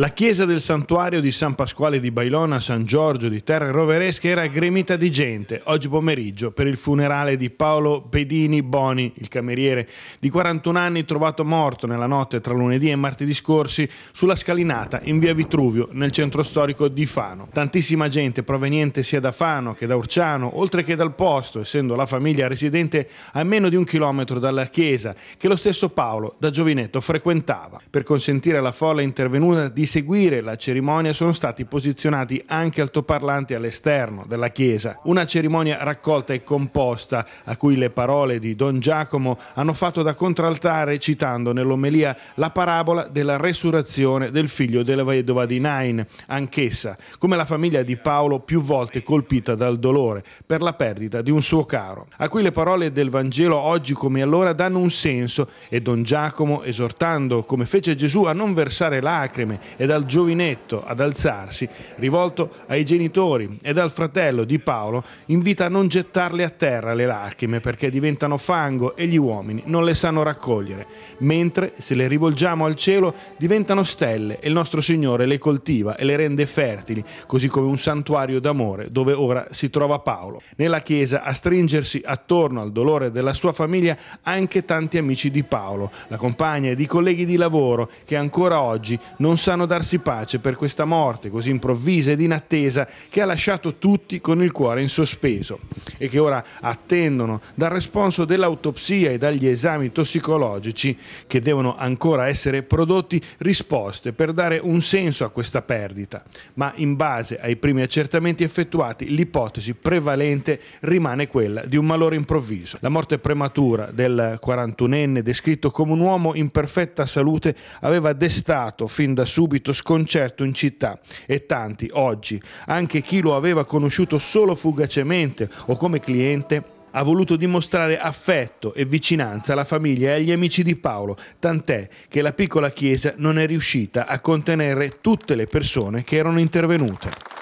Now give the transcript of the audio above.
La chiesa del santuario di San Pasquale di Bailona a San Giorgio di Terre Roveresche era gremita di gente oggi pomeriggio per il funerale di Paolo Pedini Boni, il cameriere di 41 anni trovato morto nella notte tra lunedì e martedì scorsi sulla scalinata in via Vitruvio nel centro storico di Fano. Tantissima gente proveniente sia da Fano che da Urciano, oltre che dal posto, essendo la famiglia residente a meno di un chilometro dalla chiesa che lo stesso Paolo da giovinetto frequentava. Per consentire alla folla intervenuta di seguire la cerimonia sono stati posizionati anche altoparlanti all'esterno della chiesa, una cerimonia raccolta e composta a cui le parole di Don Giacomo hanno fatto da contraltare citando nell'omelia la parabola della resurrezione del figlio della vedova di Nain, anch'essa come la famiglia di Paolo più volte colpita dal dolore per la perdita di un suo caro, a cui le parole del Vangelo oggi come allora danno un senso e Don Giacomo esortando come fece Gesù a non versare lacrime e dal giovinetto ad alzarsi, rivolto ai genitori e dal fratello di Paolo, invita a non gettarle a terra le lacrime perché diventano fango e gli uomini non le sanno raccogliere, mentre se le rivolgiamo al cielo diventano stelle e il nostro Signore le coltiva e le rende fertili, così come un santuario d'amore dove ora si trova Paolo. Nella Chiesa a stringersi attorno al dolore della sua famiglia anche tanti amici di Paolo, la compagna ed i colleghi di lavoro che ancora oggi non sanno darsi pace per questa morte così improvvisa ed inattesa che ha lasciato tutti con il cuore in sospeso e che ora attendono dal responso dell'autopsia e dagli esami tossicologici che devono ancora essere prodotti risposte per dare un senso a questa perdita. Ma in base ai primi accertamenti effettuati l'ipotesi prevalente rimane quella di un malore improvviso. La morte prematura del 41enne descritto come un uomo in perfetta salute aveva destato fin da subito sconcerto in città e tanti oggi, anche chi lo aveva conosciuto solo fugacemente o con come cliente ha voluto dimostrare affetto e vicinanza alla famiglia e agli amici di Paolo, tant'è che la piccola chiesa non è riuscita a contenere tutte le persone che erano intervenute.